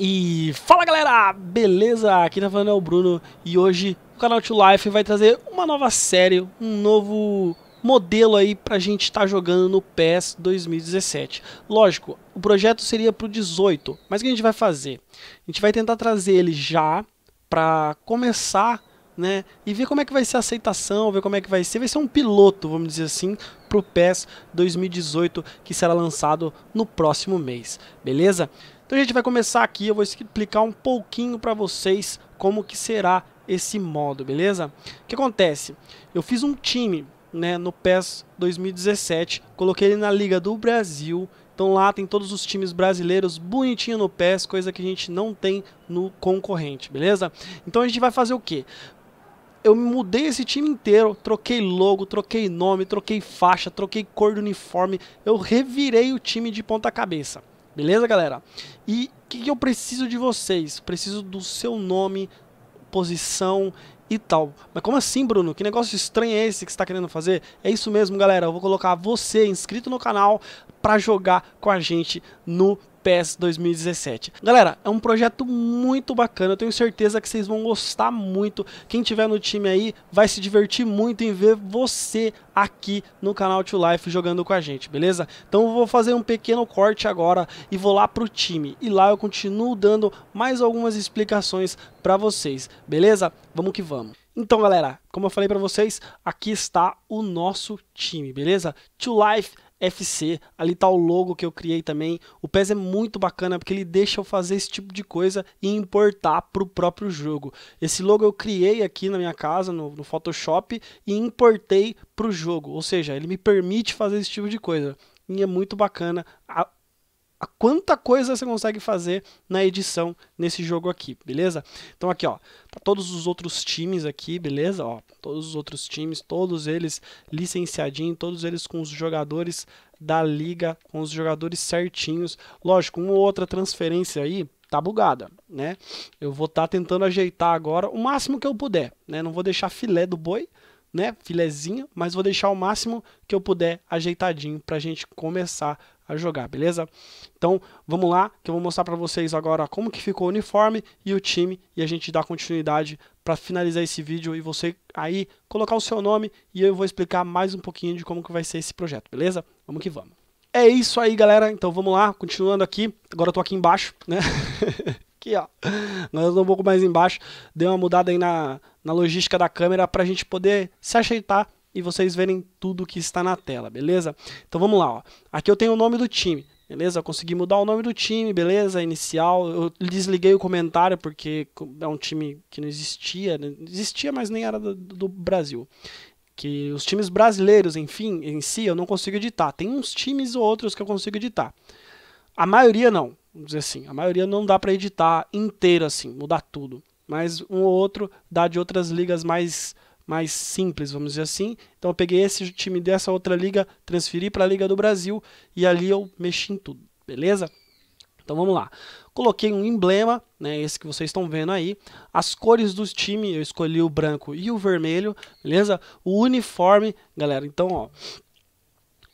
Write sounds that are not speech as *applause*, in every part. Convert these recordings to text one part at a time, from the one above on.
E fala galera, beleza? Aqui tá falando é o Bruno e hoje o canal To Life vai trazer uma nova série, um novo modelo aí pra gente estar tá jogando no PES 2017. Lógico, o projeto seria pro 18, mas o que a gente vai fazer? A gente vai tentar trazer ele já pra começar né? E ver como é que vai ser a aceitação, ver como é que vai ser. Vai ser um piloto, vamos dizer assim, pro PES 2018 que será lançado no próximo mês, beleza? Então a gente vai começar aqui, eu vou explicar um pouquinho para vocês como que será esse modo, beleza? O que acontece? Eu fiz um time né, no PES 2017, coloquei ele na Liga do Brasil, então lá tem todos os times brasileiros bonitinho no PES, coisa que a gente não tem no concorrente, beleza? Então a gente vai fazer o quê? eu mudei esse time inteiro, troquei logo, troquei nome, troquei faixa, troquei cor do uniforme, eu revirei o time de ponta cabeça. Beleza, galera? E o que, que eu preciso de vocês? Preciso do seu nome, posição e tal. Mas como assim, Bruno? Que negócio estranho é esse que está querendo fazer? É isso mesmo, galera. Eu vou colocar você inscrito no canal para jogar com a gente no PES 2017. Galera, é um projeto muito bacana, eu tenho certeza que vocês vão gostar muito. Quem tiver no time aí vai se divertir muito em ver você aqui no canal To Life jogando com a gente, beleza? Então eu vou fazer um pequeno corte agora e vou lá pro time. E lá eu continuo dando mais algumas explicações para vocês, beleza? Vamos que vamos. Então, galera, como eu falei para vocês, aqui está o nosso time, beleza? To Life FC, ali tá o logo que eu criei também. O PES é muito bacana porque ele deixa eu fazer esse tipo de coisa e importar para o próprio jogo. Esse logo eu criei aqui na minha casa, no, no Photoshop, e importei para o jogo. Ou seja, ele me permite fazer esse tipo de coisa. E é muito bacana a quanta coisa você consegue fazer na edição nesse jogo aqui, beleza? Então aqui, ó, tá todos os outros times aqui, beleza? Ó, todos os outros times, todos eles licenciadinho, todos eles com os jogadores da liga, com os jogadores certinhos. Lógico, uma outra transferência aí tá bugada, né? Eu vou estar tá tentando ajeitar agora o máximo que eu puder, né? Não vou deixar filé do boi, né, filézinho mas vou deixar o máximo que eu puder ajeitadinho para a gente começar a jogar, beleza? Então, vamos lá, que eu vou mostrar para vocês agora como que ficou o uniforme e o time e a gente dá continuidade para finalizar esse vídeo e você aí colocar o seu nome e eu vou explicar mais um pouquinho de como que vai ser esse projeto, beleza? Vamos que vamos. É isso aí, galera. Então, vamos lá, continuando aqui. Agora eu tô aqui embaixo, né? *laughs* aqui, ó. Mas eu um pouco mais embaixo. Dei uma mudada aí na, na logística da câmera para a gente poder se ajeitar e vocês verem tudo que está na tela, beleza? Então vamos lá, ó. aqui eu tenho o nome do time. Beleza? Eu consegui mudar o nome do time, beleza? Inicial. Eu desliguei o comentário porque é um time que não existia. Não né? existia, mas nem era do, do Brasil que os times brasileiros, enfim, em si, eu não consigo editar. Tem uns times ou outros que eu consigo editar. A maioria não, vamos dizer assim, a maioria não dá para editar inteiro assim, mudar tudo. Mas um ou outro dá de outras ligas mais mais simples, vamos dizer assim. Então eu peguei esse time dessa outra liga, transferi para a Liga do Brasil e ali eu mexi em tudo, beleza? Então vamos lá. Coloquei um emblema, né, esse que vocês estão vendo aí. As cores dos times, eu escolhi o branco e o vermelho, beleza? O uniforme, galera, então ó.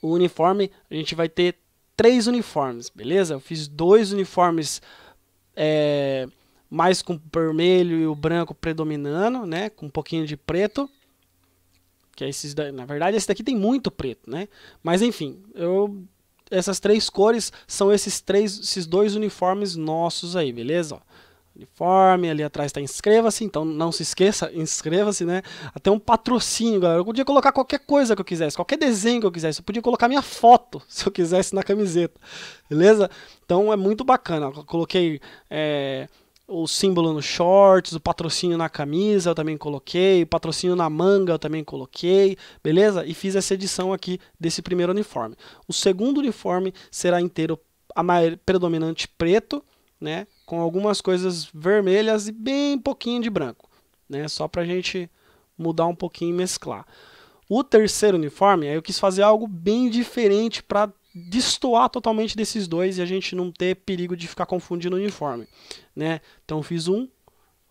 O uniforme, a gente vai ter três uniformes, beleza? Eu fiz dois uniformes é, mais com o vermelho e o branco predominando, né? Com um pouquinho de preto. Que é esses daí. Na verdade, esse daqui tem muito preto, né? Mas enfim, eu... essas três cores são esses, três, esses dois uniformes nossos aí, beleza? uniforme, ali atrás está inscreva-se, então não se esqueça, *laughs* inscreva-se, né? Até um patrocínio, galera. Eu podia colocar qualquer coisa que eu quisesse, qualquer desenho que eu quisesse. Eu podia colocar minha foto, *laughs* se eu quisesse, na camiseta, beleza? Então é muito bacana. Eu coloquei. É o símbolo no shorts, o patrocínio na camisa eu também coloquei, o patrocínio na manga eu também coloquei, beleza? E fiz essa edição aqui desse primeiro uniforme. O segundo uniforme será inteiro a maior, predominante preto, né? Com algumas coisas vermelhas e bem pouquinho de branco, né? Só pra gente mudar um pouquinho e mesclar. O terceiro uniforme, eu quis fazer algo bem diferente para destoar totalmente desses dois e a gente não ter perigo de ficar confundindo o uniforme, né? Então fiz um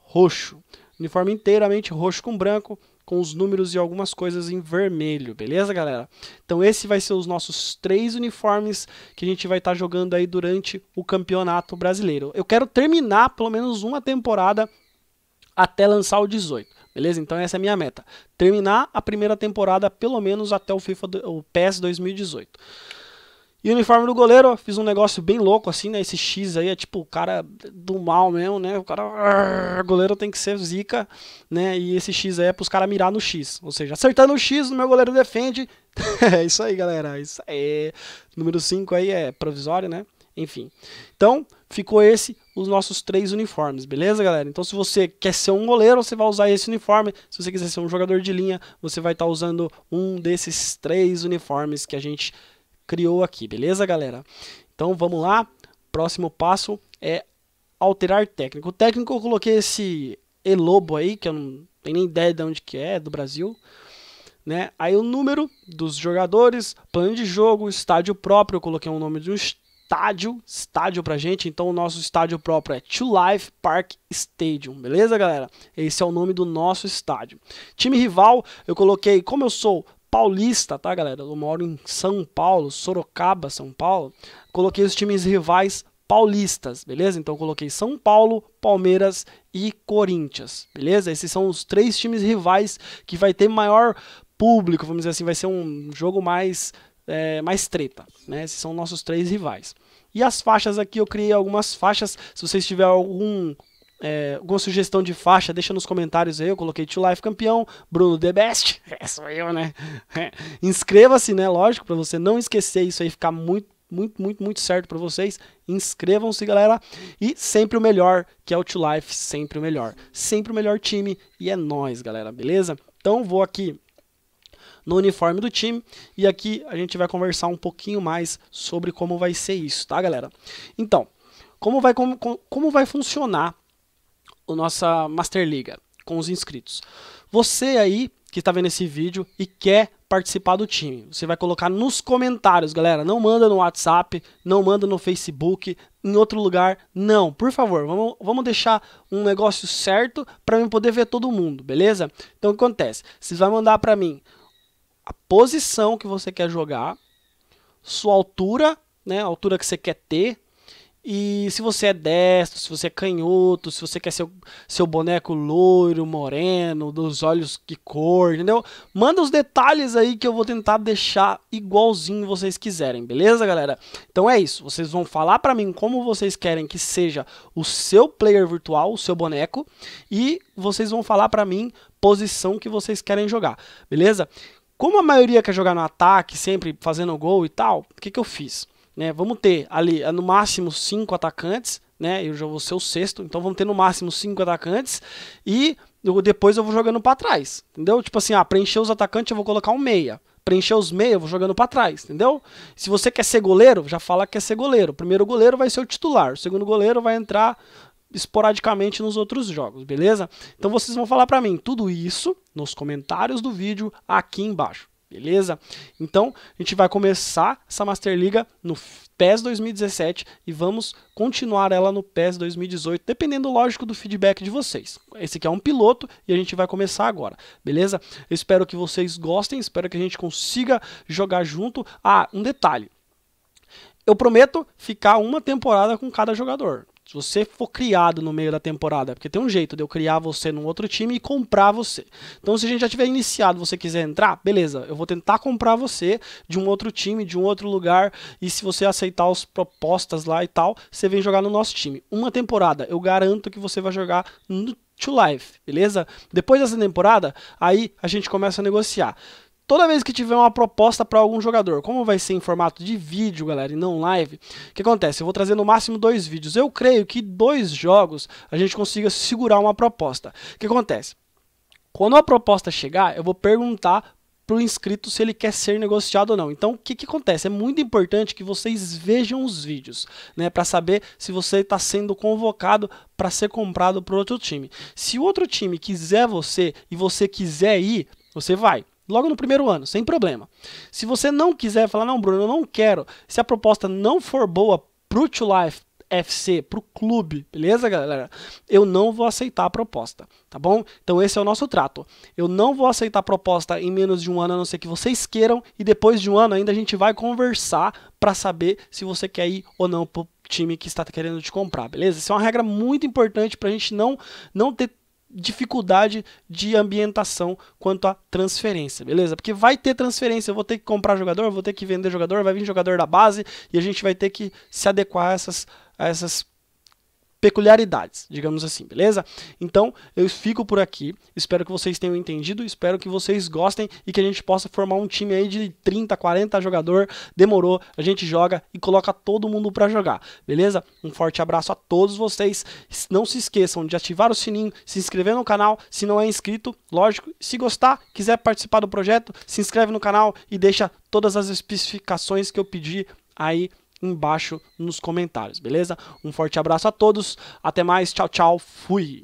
roxo, uniforme inteiramente roxo com branco, com os números e algumas coisas em vermelho, beleza, galera? Então esse vai ser os nossos três uniformes que a gente vai estar tá jogando aí durante o Campeonato Brasileiro. Eu quero terminar pelo menos uma temporada até lançar o 18. Beleza? Então essa é a minha meta. Terminar a primeira temporada pelo menos até o FIFA do, o PES 2018. E o uniforme do goleiro, ó, fiz um negócio bem louco assim, né? Esse X aí é tipo o cara do mal mesmo, né? O cara. Arr, goleiro tem que ser zica, né? E esse X aí é pros caras mirar no X. Ou seja, acertando o X, o meu goleiro defende. *laughs* é isso aí, galera. É isso aí. Número 5 aí é provisório, né? Enfim. Então, ficou esse os nossos três uniformes, beleza, galera? Então, se você quer ser um goleiro, você vai usar esse uniforme. Se você quiser ser um jogador de linha, você vai estar tá usando um desses três uniformes que a gente criou aqui, beleza, galera? Então vamos lá. Próximo passo é alterar técnico. O técnico eu coloquei esse Elobo aí, que eu não tenho nem ideia de onde que é, do Brasil. Né? Aí o número dos jogadores, plano de jogo, estádio próprio, eu coloquei o um nome de um estádio, estádio pra gente, então o nosso estádio próprio é To Life Park Stadium, beleza galera? Esse é o nome do nosso estádio. Time rival, eu coloquei, como eu sou paulista, tá, galera? Eu moro em São Paulo, Sorocaba, São Paulo. Coloquei os times rivais paulistas, beleza? Então coloquei São Paulo, Palmeiras e Corinthians, beleza? Esses são os três times rivais que vai ter maior público, vamos dizer assim, vai ser um jogo mais é, mais treta, né? Esses são nossos três rivais. E as faixas aqui eu criei algumas faixas. Se vocês tiver algum é, alguma sugestão de faixa, deixa nos comentários aí. Eu coloquei Two Life campeão, Bruno The Best. *laughs* É, sou eu, né? É. Inscreva-se, né? Lógico, para você não esquecer isso aí, ficar muito, muito, muito, muito certo para vocês. Inscrevam-se, galera. E sempre o melhor, que é o Two Life, sempre o melhor. Sempre o melhor time e é nós, galera, beleza? Então vou aqui no uniforme do time. E aqui a gente vai conversar um pouquinho mais sobre como vai ser isso, tá, galera? Então, como vai, como, como vai funcionar o nossa Master Liga com os inscritos. Você aí que está vendo esse vídeo e quer participar do time, você vai colocar nos comentários, galera. Não manda no WhatsApp, não manda no Facebook, em outro lugar, não. Por favor, vamos, vamos deixar um negócio certo para eu poder ver todo mundo, beleza? Então o que acontece? Você vai mandar para mim a posição que você quer jogar, sua altura, né, a altura que você quer ter, e se você é destro, se você é canhoto, se você quer seu, seu boneco loiro, moreno, dos olhos que cor, entendeu? Manda os detalhes aí que eu vou tentar deixar igualzinho vocês quiserem, beleza, galera? Então é isso, vocês vão falar para mim como vocês querem que seja o seu player virtual, o seu boneco, e vocês vão falar para mim posição que vocês querem jogar, beleza? Como a maioria quer jogar no ataque, sempre fazendo gol e tal, o que, que eu fiz? Né? Vamos ter ali eh, no máximo cinco atacantes, né? Eu já vou ser o sexto, então vamos ter no máximo cinco atacantes e eu, depois eu vou jogando para trás, entendeu? Tipo assim, ah, preencher os atacantes eu vou colocar um meia. Preencher os meia, eu vou jogando para trás, entendeu? Se você quer ser goleiro, já fala que quer ser goleiro. O primeiro goleiro vai ser o titular, o segundo goleiro vai entrar esporadicamente nos outros jogos, beleza? Então vocês vão falar para mim tudo isso nos comentários do vídeo aqui embaixo. Beleza? Então, a gente vai começar essa Master Liga no PES 2017 e vamos continuar ela no PES 2018, dependendo, lógico, do feedback de vocês. Esse aqui é um piloto e a gente vai começar agora, beleza? Eu espero que vocês gostem, espero que a gente consiga jogar junto. Ah, um detalhe. Eu prometo ficar uma temporada com cada jogador. Se você for criado no meio da temporada, porque tem um jeito de eu criar você num outro time e comprar você. Então, se a gente já tiver iniciado, você quiser entrar, beleza, eu vou tentar comprar você de um outro time, de um outro lugar, e se você aceitar as propostas lá e tal, você vem jogar no nosso time. Uma temporada, eu garanto que você vai jogar no to life, beleza? Depois dessa temporada, aí a gente começa a negociar toda vez que tiver uma proposta para algum jogador, como vai ser em formato de vídeo, galera, e não live, o que acontece? Eu vou trazer no máximo dois vídeos. Eu creio que dois jogos a gente consiga segurar uma proposta. O que acontece? Quando a proposta chegar, eu vou perguntar para o inscrito se ele quer ser negociado ou não. Então, o que, que acontece? É muito importante que vocês vejam os vídeos, né, para saber se você está sendo convocado para ser comprado por outro time. Se o outro time quiser você e você quiser ir, você vai. Logo no primeiro ano, sem problema. Se você não quiser falar, não, Bruno, eu não quero. Se a proposta não for boa pro To Life FC, pro clube, beleza, galera? Eu não vou aceitar a proposta, tá bom? Então esse é o nosso trato. Eu não vou aceitar a proposta em menos de um ano, a não ser que vocês queiram, e depois de um ano ainda a gente vai conversar para saber se você quer ir ou não pro time que está querendo te comprar, beleza? Isso é uma regra muito importante pra gente não, não ter dificuldade de ambientação quanto à transferência, beleza? Porque vai ter transferência, eu vou ter que comprar jogador, vou ter que vender jogador, vai vir jogador da base e a gente vai ter que se adequar a essas, a essas peculiaridades, digamos assim, beleza? Então eu fico por aqui, espero que vocês tenham entendido, espero que vocês gostem e que a gente possa formar um time aí de 30, 40 jogador. Demorou, a gente joga e coloca todo mundo para jogar, beleza? Um forte abraço a todos vocês. Não se esqueçam de ativar o sininho, se inscrever no canal, se não é inscrito, lógico. Se gostar, quiser participar do projeto, se inscreve no canal e deixa todas as especificações que eu pedi aí embaixo nos comentários, beleza? Um forte abraço a todos, até mais, tchau, tchau, fui!